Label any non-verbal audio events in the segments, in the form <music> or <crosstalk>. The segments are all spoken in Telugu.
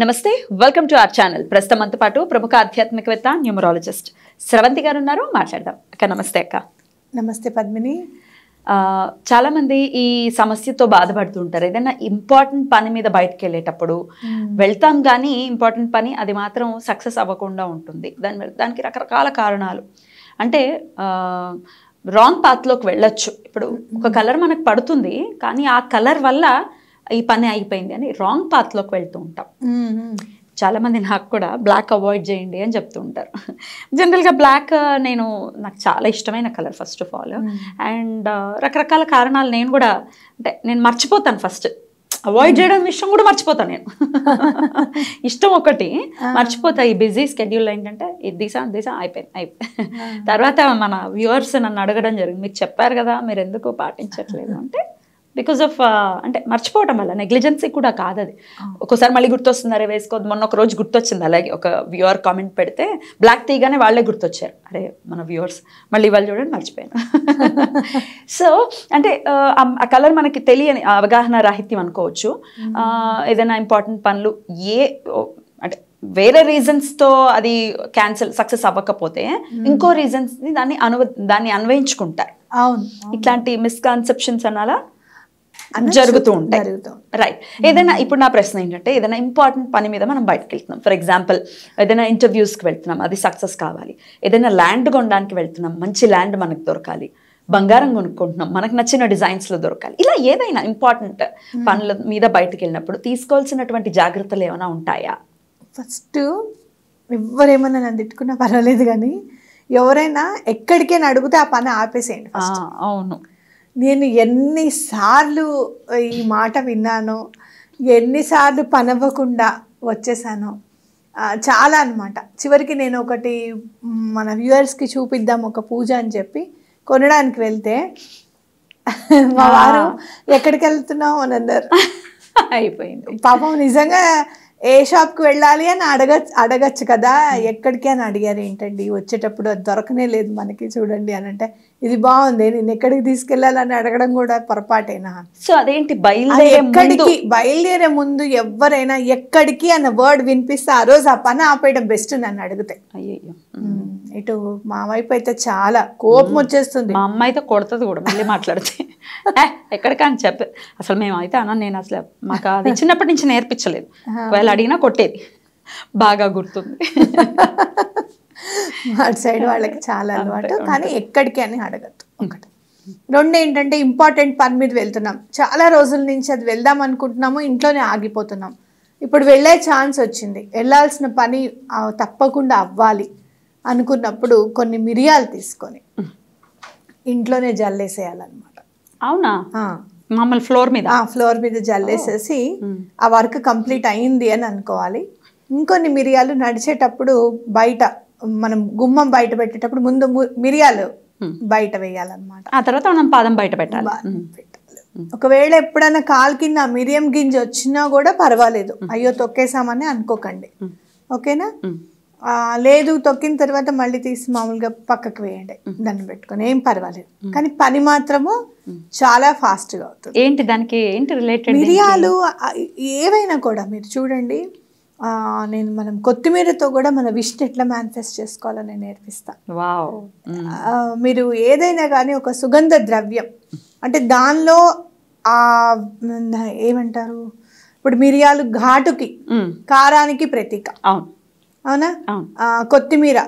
నమస్తే వెల్కమ్ టు అవర్ ఛానల్ ప్రస్తుతం అంత పాటు ప్రముఖ ఆధ్యాత్మికవేత్త న్యూమరాలజిస్ట్ స్రవంతి గారు ఉన్నారు మాట్లాడదాం అక్క నమస్తే అక్క నమస్తే పద్మిని చాలామంది ఈ సమస్యతో బాధపడుతుంటారు ఏదైనా ఇంపార్టెంట్ పని మీద బయటకు వెళ్ళేటప్పుడు వెళ్తాం కానీ ఇంపార్టెంట్ పని అది మాత్రం సక్సెస్ అవ్వకుండా ఉంటుంది దాని దానికి రకరకాల కారణాలు అంటే రాంగ్ పాత్లోకి వెళ్ళొచ్చు ఇప్పుడు ఒక కలర్ మనకు పడుతుంది కానీ ఆ కలర్ వల్ల ఈ పని అయిపోయింది అని రాంగ్ పాత్లోకి వెళ్తూ ఉంటాం చాలామంది నాకు కూడా బ్లాక్ అవాయిడ్ చేయండి అని చెప్తూ ఉంటారు జనరల్గా బ్లాక్ uh, నేను నాకు చాలా ఇష్టమైన colour first of all and రకరకాల కారణాలు నేను కూడా అంటే నేను మర్చిపోతాను ఫస్ట్ అవాయిడ్ hmm. చేయడం విషయం కూడా మర్చిపోతాను నేను <laughs> ఇష్టం ఒకటి మర్చిపోతా ఈ బిజీ స్కెడ్యూల్ ఏంటంటే ఇది దిశ దిశ అయిపోయింది అయిపోయి తర్వాత మన వ్యూవర్స్ నన్ను అడగడం జరిగింది మీరు చెప్పారు కదా మీరు ఎందుకు పాటించట్లేదు <laughs> అంటే బికాస్ ఆఫ్ uh, అంటే మర్చిపోవటం వల్ల నెగ్లిజెన్సీ కూడా కాదు అది ఒకసారి మళ్ళీ గుర్తొస్తుంది అరే వేసుకోదు మొన్న ఒక రోజు గుర్తొచ్చింది అలాగే ఒక వ్యూవర్ కామెంట్ పెడితే బ్లాక్ తీగానే వాళ్ళే గుర్తొచ్చారు అరే మన వ్యూవర్స్ మళ్ళీ వాళ్ళు చూడండి మర్చిపోయాను సో <laughs> అంటే ఆ కలర్ మనకి తెలియని అవగాహన రాహిత్యం అనుకోవచ్చు ఏదైనా ఇంపార్టెంట్ పనులు ఏ అంటే వేరే రీజన్స్తో అది క్యాన్సిల్ సక్సెస్ అవ్వకపోతే ఇంకో రీజన్స్ని దాన్ని అను దాన్ని అన్వయించుకుంటారు అవును ఇట్లాంటి మిస్కాన్సెప్షన్స్ అనాలా జరుగుతూ ఉంటాయి రైట్ ఏదైనా ఇప్పుడు నా ప్రశ్న ఏంటంటే ఏదైనా ఇంపార్టెంట్ పని మీద మనం బయటకు వెళ్తున్నాం ఫర్ ఎగ్జాంపుల్ ఏదైనా ఇంటర్వ్యూస్కి వెళ్తున్నాం అది సక్సెస్ కావాలి ఏదైనా ల్యాండ్ కొనడానికి వెళ్తున్నాం మంచి ల్యాండ్ మనకు దొరకాలి బంగారం కొనుక్కుంటున్నాం మనకు నచ్చిన డిజైన్స్లో దొరకాలి ఇలా ఏదైనా ఇంపార్టెంట్ hmm. పనుల మీద బయటకు వెళ్ళినప్పుడు తీసుకోవాల్సినటువంటి జాగ్రత్తలు ఏమైనా ఉంటాయా ఫస్ట్ ఎవరేమన్నా నన్ను తిట్టుకున్నా పర్వాలేదు కానీ ఎవరైనా ఎక్కడికైనా అడిగితే ఆ పని ఆపేసేయండి అవును నేను ఎన్నిసార్లు ఈ మాట విన్నాను ఎన్నిసార్లు పనవ్వకుండా వచ్చేసాను చాలా అనమాట చివరికి నేను ఒకటి మన వ్యూవర్స్కి చూపిద్దాం ఒక పూజ అని చెప్పి కొనడానికి వెళ్తే మా వారు ఎక్కడికి వెళ్తున్నాం అని అన్నారు అయిపోయింది పాపం నిజంగా ఏ షాప్కి వెళ్ళాలి అని అడగ అడగచ్చు కదా ఎక్కడికి అని అడిగారు ఏంటండి వచ్చేటప్పుడు అది దొరకనే లేదు మనకి చూడండి అని అంటే ఇది బాగుంది నేను ఎక్కడికి తీసుకెళ్లాలని అడగడం కూడా పొరపాటేనా సో అదేంటి బయలుదేరే ఎక్కడికి బయలుదేరే ముందు ఎవరైనా ఎక్కడికి అన్న వర్డ్ వినిపిస్తే ఆ రోజు ఆ పని ఆపేయడం బెస్ట్ నన్ను అడిగితే అయ్యో ఇటు మా వైపు అయితే చాలా కోపం వచ్చేస్తుంది మా అమ్మ అయితే కొడుతుంది కూడా మళ్ళీ మాట్లాడితే అని <laughs> చెప్పి అసలు మేమైతే అన్న నేను అసలు మాకు అది చిన్నప్పటి నుంచి నేర్పించలేదు ఒకవేళ అడిగినా కొట్టేది బాగా గుర్తుంది <laughs> అటు సైడ్ వాళ్ళకి చాలా అలవాటు కానీ ఎక్కడికి అని అడగద్దు ఒకటి రెండు ఏంటంటే ఇంపార్టెంట్ పని మీద వెళ్తున్నాం చాలా రోజుల నుంచి అది వెళ్దాం అనుకుంటున్నాము ఇంట్లోనే ఆగిపోతున్నాం ఇప్పుడు వెళ్ళే ఛాన్స్ వచ్చింది వెళ్ళాల్సిన పని తప్పకుండా అవ్వాలి అనుకున్నప్పుడు కొన్ని మిరియాలు తీసుకొని ఇంట్లోనే జల్లేసేయాలన్నమాట అవునా మామూలు ఫ్లోర్ మీద ఫ్లోర్ మీద జల్లేసేసి ఆ వర్క్ కంప్లీట్ అయింది అని అనుకోవాలి ఇంకొన్ని మిరియాలు నడిచేటప్పుడు బయట మనం గుమ్మం బయట పెట్టేటప్పుడు ముందు మిరియాలు బయట వేయాలన్నమాట ఆ తర్వాత మనం పాదం బయట పెట్టాలి ఒకవేళ ఎప్పుడైనా కాలు కింద మిరియం గింజ వచ్చినా కూడా పర్వాలేదు అయ్యో తొక్కేసామని అనుకోకండి ఓకేనా లేదు తొక్కిన తర్వాత మళ్ళీ తీసి మామూలుగా పక్కకు వేయండి దాన్ని పెట్టుకొని ఏం పర్వాలేదు కానీ పని మాత్రము చాలా ఫాస్ట్గా అవుతుంది ఏంటి దానికి ఏంటి రిలేటెడ్ మిరియాలు ఏవైనా కూడా మీరు చూడండి నేను మనం కొత్తిమీరతో కూడా మన విష్ ఎట్లా మేనిఫెస్ట్ చేసుకోవాలో నేను నేర్పిస్తాను మీరు ఏదైనా కానీ ఒక సుగంధ ద్రవ్యం అంటే దానిలో ఆ ఏమంటారు ఇప్పుడు మిరియాలు ఘాటుకి కారానికి ప్రతీక అవునా కొత్తిమీర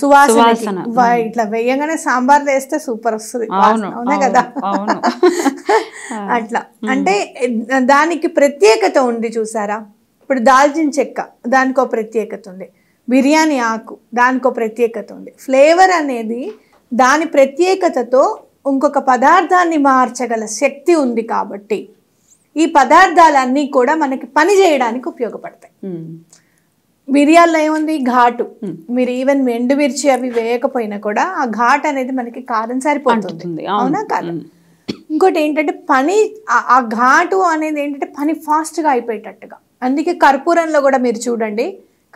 సువాసన ఇట్లా వేయంగానే సాంబార్ వేస్తే సూపర్ వస్తుంది అవునా కదా <laughs> అట్లా అంటే దానికి ప్రత్యేకత ఉంది చూసారా ఇప్పుడు దాల్చిన చెక్క దానికో ప్రత్యేకత ఉంది బిర్యానీ ఆకు దానికో ప్రత్యేకత ఉంది ఫ్లేవర్ అనేది దాని ప్రత్యేకతతో ఇంకొక పదార్థాన్ని మార్చగల శక్తి ఉంది కాబట్టి ఈ పదార్థాలన్నీ కూడా మనకి పని చేయడానికి ఉపయోగపడతాయి మిరియాల్లో ఏముంది ఘాటు మీరు ఈవెన్ ఎండు మిర్చి అవి వేయకపోయినా కూడా ఆ ఘాట్ అనేది మనకి కారం సరిపోతుంది అవునా కాదు ఇంకోటి ఏంటంటే పని ఆ ఘాటు అనేది ఏంటంటే పని ఫాస్ట్గా అయిపోయేటట్టుగా అందుకే కర్పూరంలో కూడా మీరు చూడండి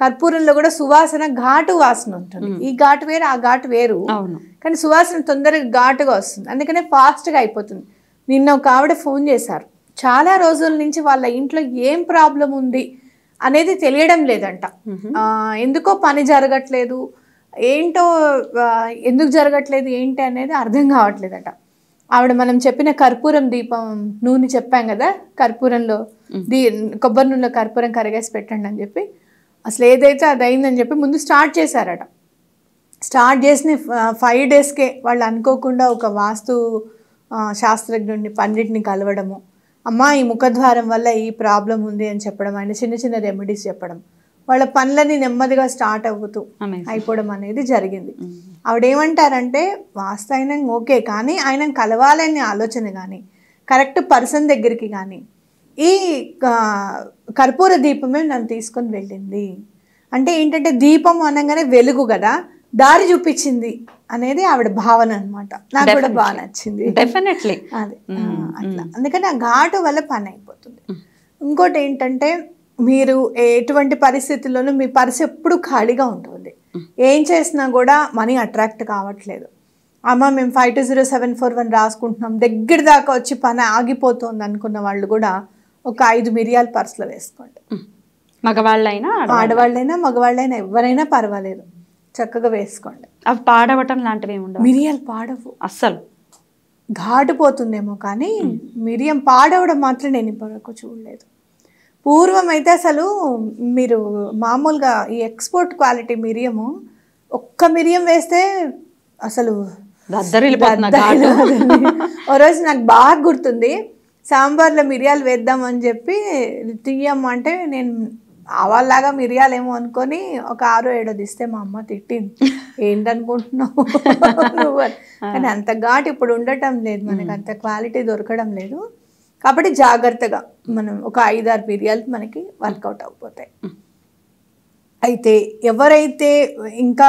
కర్పూరంలో కూడా సువాసన ఘాటు వాసన ఉంటుంది ఈ ఘాటు వేరు ఆ ఘాటు వేరు కానీ సువాసన తొందరగా ఘాటుగా వస్తుంది అందుకనే ఫాస్ట్గా అయిపోతుంది నిన్న ఒక ఆవిడ ఫోన్ చేశారు చాలా రోజుల నుంచి వాళ్ళ ఇంట్లో ఏం ప్రాబ్లం ఉంది అనేది తెలియడం లేదంట ఎందుకో పని జరగట్లేదు ఏంటో ఎందుకు జరగట్లేదు ఏంటి అనేది అర్థం అంట ఆవిడ మనం చెప్పిన కర్పూరం దీపం నూనె చెప్పాం కదా కర్పూరంలో దీ కొబ్బరి నూనెలో కర్పూరం కరగేసి పెట్టండి అని చెప్పి అసలు ఏదైతే అది అయిందని చెప్పి ముందు స్టార్ట్ చేశారట స్టార్ట్ చేసిన ఫైవ్ డేస్కే వాళ్ళు అనుకోకుండా ఒక వాస్తు శాస్త్రజ్ఞుడిని పండిట్ని కలవడము అమ్మ ఈ ముఖద్వారం వల్ల ఈ ప్రాబ్లం ఉంది అని చెప్పడం ఆయన చిన్న చిన్న రెమెడీస్ చెప్పడం వాళ్ళ పనులని నెమ్మదిగా స్టార్ట్ అవుతూ అయిపోవడం అనేది జరిగింది mm-hmm. ఆవిడ ఏమంటారంటే వాస్తాయనం ఓకే కానీ ఆయన కలవాలనే ఆలోచన కానీ కరెక్ట్ పర్సన్ దగ్గరికి కానీ ఈ కర్పూర దీపమే నన్ను తీసుకొని వెళ్ళింది అంటే ఏంటంటే దీపం అనగానే వెలుగు కదా దారి చూపించింది అనేది ఆవిడ భావన అనమాట నాకు కూడా బాగా నచ్చింది డెఫినెట్లీ అదే mm-hmm. అట్లా అందుకని ఆ ఘాటు వల్ల పని అయిపోతుంది mm-hmm. ఇంకోటి ఏంటంటే మీరు ఎటువంటి పరిస్థితుల్లోనూ మీ పర్స్ ఎప్పుడు ఖాళీగా ఉంటుంది ఏం చేసినా కూడా మనీ అట్రాక్ట్ కావట్లేదు అమ్మ మేము five two zero seven four one రాసుకుంటున్నాం దగ్గర దాకా వచ్చి పని ఆగిపోతుంది అనుకున్న వాళ్ళు కూడా ఒక ఐదు మిరియాలు పర్సులో వేసుకోండి మగవాళ్ళైనా ఆడవాళ్ళైనా మగవాళ్ళైనా ఎవరైనా పర్వాలేదు చక్కగా వేసుకోండి అవి పాడవటం లాంటివి ఏముండవు మిరియాలు పాడవు అస్సలు పోతుందేమో కానీ మిరియం పాడవడం మాత్రం నేను ఇప్పటివరకు చూడలేదు పూర్వం అయితే అసలు మీరు మామూలుగా ఈ ఎక్స్పోర్ట్ క్వాలిటీ మిరియము ఒక్క మిరియం వేస్తే అసలు ఓ రోజు నాకు బాగా గుర్తుంది సాంబార్లో మిరియాలు వేద్దామని చెప్పి తీయమ్మ అంటే నేను మిరియాలు ఏమో అనుకొని ఒక ఆరు ఏడో తీస్తే మా అమ్మ తిట్టింది ఏంటనుకుంటున్నావు <laughs> కానీ అంత ఘాటు ఇప్పుడు ఉండటం లేదు మనకు అంత క్వాలిటీ దొరకడం లేదు కాబట్టి జాగ్రత్తగా మనం ఒక ఐదారు పీరియాలు మనకి వర్కౌట్ అయిపోతాయి అయితే ఎవరైతే ఇంకా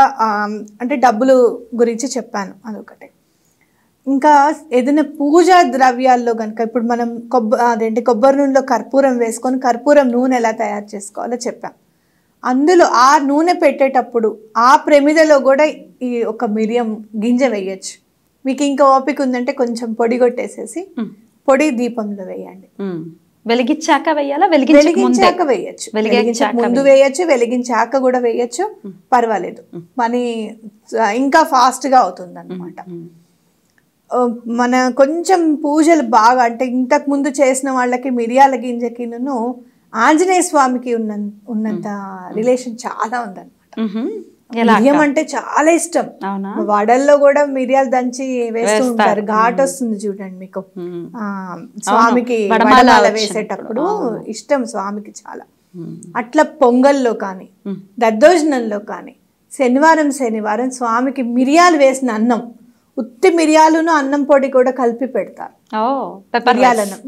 అంటే డబ్బులు గురించి చెప్పాను అదొకటి ఇంకా ఏదైనా పూజా ద్రవ్యాల్లో కనుక ఇప్పుడు మనం కొబ్బరి అదేంటి కొబ్బరి నూనెలో కర్పూరం వేసుకొని కర్పూరం నూనె ఎలా తయారు చేసుకోవాలో చెప్పాం అందులో ఆ నూనె పెట్టేటప్పుడు ఆ ప్రమిదలో కూడా ఈ ఒక మిరియం గింజ వేయచ్చు మీకు ఇంకా ఓపిక ఉందంటే కొంచెం పొడి కొట్టేసేసి పొడి దీపంలో వేయండి వెలిగించాక వేయాలా వెలిగించాక వేయచ్చు వెలిగించాక ముందు వేయచ్చు వెలిగించాక కూడా వేయచ్చు పర్వాలేదు మనీ ఇంకా ఫాస్ట్గా అవుతుంది అనమాట మన కొంచెం పూజలు బాగా అంటే ఇంతకు ముందు చేసిన వాళ్ళకి మిరియాల గింజకిను ఆంజనేయ స్వామికి ఉన్న ఉన్నంత రిలేషన్ చాలా ఉందన్నమాట మిరియం అంటే చాలా ఇష్టం వడల్లో కూడా మిరియాలు దంచి ఉంటారు ఘాట్ వస్తుంది చూడండి మీకు స్వామికి వేసేటప్పుడు ఇష్టం స్వామికి చాలా అట్లా పొంగల్లో కానీ దద్దోజనంలో కానీ శనివారం శనివారం స్వామికి మిరియాలు వేసిన అన్నం ఉత్తి మిరియాలను అన్నం పొడి కూడా కలిపి పెడతారు మిరియాలన్నం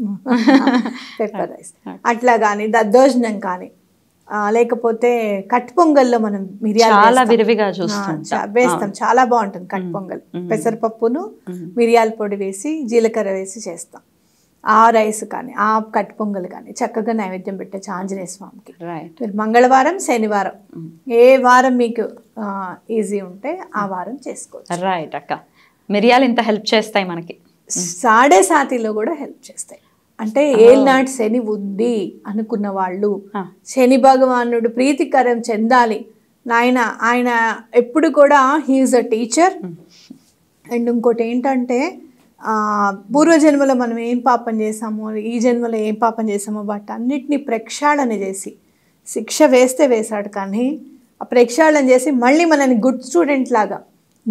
పెప్పర్ <laughs> రైస్ <laughs> అట్లా కానీ దద్దోజనం కానీ లేకపోతే కట్ పొంగల్లో మనం మిరియాలు చాలా విరివిగా చూస్తాం వేస్తాం చాలా బాగుంటుంది కట్ పొంగల్ పెసరపప్పును మిరియాల పొడి వేసి జీలకర్ర వేసి చేస్తాం ఆ రైస్ కానీ ఆ కట్ పొంగల్ కానీ చక్కగా నైవేద్యం పెట్టచ్చు ఆంజనేయ స్వామికి మంగళవారం శనివారం ఏ వారం మీకు ఈజీ ఉంటే ఆ వారం చేసుకోవచ్చు రైట్ అక్క మిరియాలు ఇంత హెల్ప్ చేస్తాయి మనకి సాడే సాతిలో కూడా హెల్ప్ చేస్తాయి అంటే ఏల్నాటి శని ఉంది అనుకున్న వాళ్ళు శని భగవానుడు ప్రీతికరం చెందాలి నాయన ఆయన ఎప్పుడు కూడా హీఈస్ అ టీచర్ అండ్ ఇంకోటి ఏంటంటే పూర్వజన్మలో మనం ఏం పాపం చేసామో ఈ జన్మలో ఏం పాపం చేసామో వాటి అన్నిటినీ ప్రక్షాళన చేసి శిక్ష వేస్తే వేశాడు కానీ ఆ ప్రక్షాళన చేసి మళ్ళీ మనని గుడ్ స్టూడెంట్ లాగా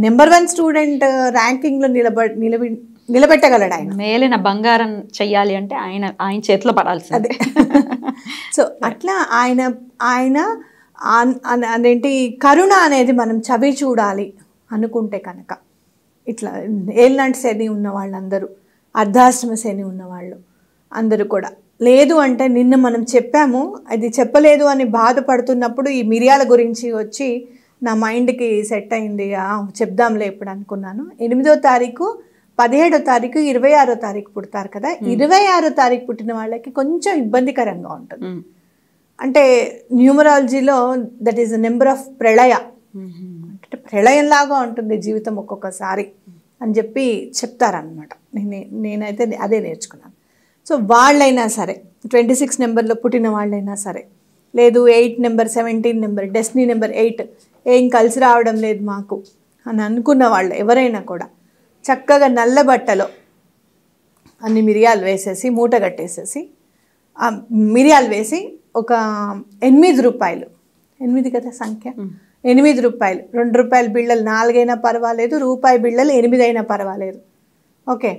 నెంబర్ వన్ స్టూడెంట్ ర్యాంకింగ్లో నిలబ నిలబడి నిలబెట్టగలడు ఆయన మేలిన బంగారం చెయ్యాలి అంటే ఆయన ఆయన చేతిలో పడాల్సి అదే సో <laughs> అట్లా ఆయన ఆయన అదేంటి కరుణ అనేది మనం చవి చూడాలి అనుకుంటే కనుక ఇట్లా ఏళ్ళంటి శని ఉన్న వాళ్ళందరూ అర్ధాశ్రమ శని ఉన్నవాళ్ళు అందరూ కూడా లేదు అంటే నిన్న మనం చెప్పాము అది చెప్పలేదు అని బాధపడుతున్నప్పుడు ఈ మిరియాల గురించి వచ్చి నా మైండ్కి సెట్ అయింది చెప్దాంలే ఇప్పుడు అనుకున్నాను ఎనిమిదో తారీఖు పదిహేడో తారీఖు ఇరవై ఆరో తారీఖు పుడతారు కదా ఇరవై ఆరో తారీఖు పుట్టిన వాళ్ళకి కొంచెం ఇబ్బందికరంగా ఉంటుంది అంటే న్యూమరాలజీలో దట్ ఈస్ నెంబర్ ఆఫ్ ప్రళయ అంటే ప్రళయంలాగా ఉంటుంది జీవితం ఒక్కొక్కసారి అని చెప్పి చెప్తారనమాట నేను నేనైతే అదే నేర్చుకున్నాను సో వాళ్ళైనా సరే ట్వంటీ సిక్స్ నెంబర్లో పుట్టిన వాళ్ళైనా సరే లేదు eight number seventeen number destiny number eight ఏం కలిసి రావడం లేదు మాకు అని అనుకున్న వాళ్ళు ఎవరైనా కూడా చక్కగా నల్ల బట్టలో అన్ని మిరియాలు వేసేసి మూట కట్టేసేసి మిరియాలు వేసి ఒక ఎనిమిది రూపాయలు ఎనిమిది కదా సంఖ్య ఎనిమిది రూపాయలు రెండు రూపాయల బిళ్ళలు నాలుగైనా పర్వాలేదు రూపాయి బిళ్ళలు ఎనిమిది అయినా పర్వాలేదు ఓకే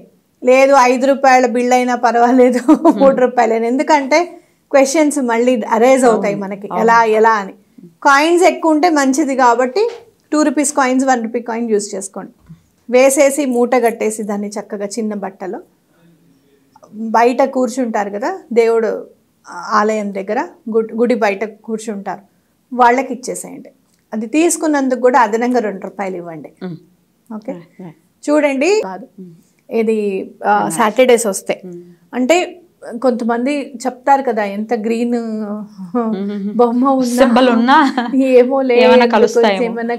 లేదు ఐదు రూపాయల బిళ్ళైనా అయినా పర్వాలేదు మూడు రూపాయలైనా ఎందుకంటే క్వశ్చన్స్ మళ్ళీ అరేజ్ అవుతాయి మనకి ఎలా ఎలా అని కాయిన్స్ ఎక్కువ ఉంటే మంచిది కాబట్టి two rupees coins one rupee coin use చేసుకోండి వేసేసి మూట కట్టేసి దాన్ని చక్కగా చిన్న బట్టలో బయట కూర్చుంటారు కదా దేవుడు ఆలయం దగ్గర గుడి బయట కూర్చుంటారు వాళ్ళకి ఇచ్చేసేయండి అది తీసుకున్నందుకు కూడా అదనంగా రెండు రూపాయలు ఇవ్వండి ఓకే చూడండి ఇది సాటర్డేస్ వస్తే అంటే కొంతమంది చెప్తారు కదా ఎంత గ్రీన్ బొమ్మ ఉన్నా ఏమో ఏమైనా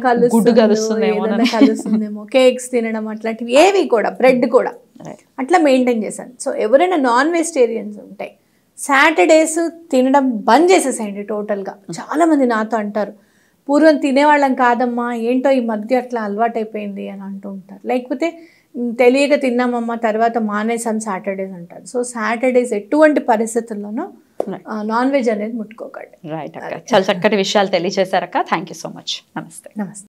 కలుస్తుందేమో కేక్స్ తినడం అట్లాంటివి ఏవి కూడా బ్రెడ్ కూడా అట్లా మెయింటైన్ చేశాను సో ఎవరైనా నాన్ వెజిటేరియన్స్ ఉంటాయి సాటర్డేస్ తినడం బంద్ చేసేసేయండి టోటల్గా చాలామంది నాతో అంటారు పూర్వం తినేవాళ్ళం కాదమ్మా ఏంటో ఈ మధ్య అట్లా అలవాటైపోయింది అని అంటూ ఉంటారు లేకపోతే తెలియక తిన్నామమ్మ తర్వాత మానేసాం సాటర్డేస్ అంటారు సో సాటర్డేస్ ఎటువంటి పరిస్థితుల్లోనూ నాన్ వెజ్ అనేది ముట్టుకోకండి రైట్ చాలా చక్కటి విషయాలు తెలియజేశారక్క థ్యాంక్ యూ సో మచ్ నమస్తే నమస్తే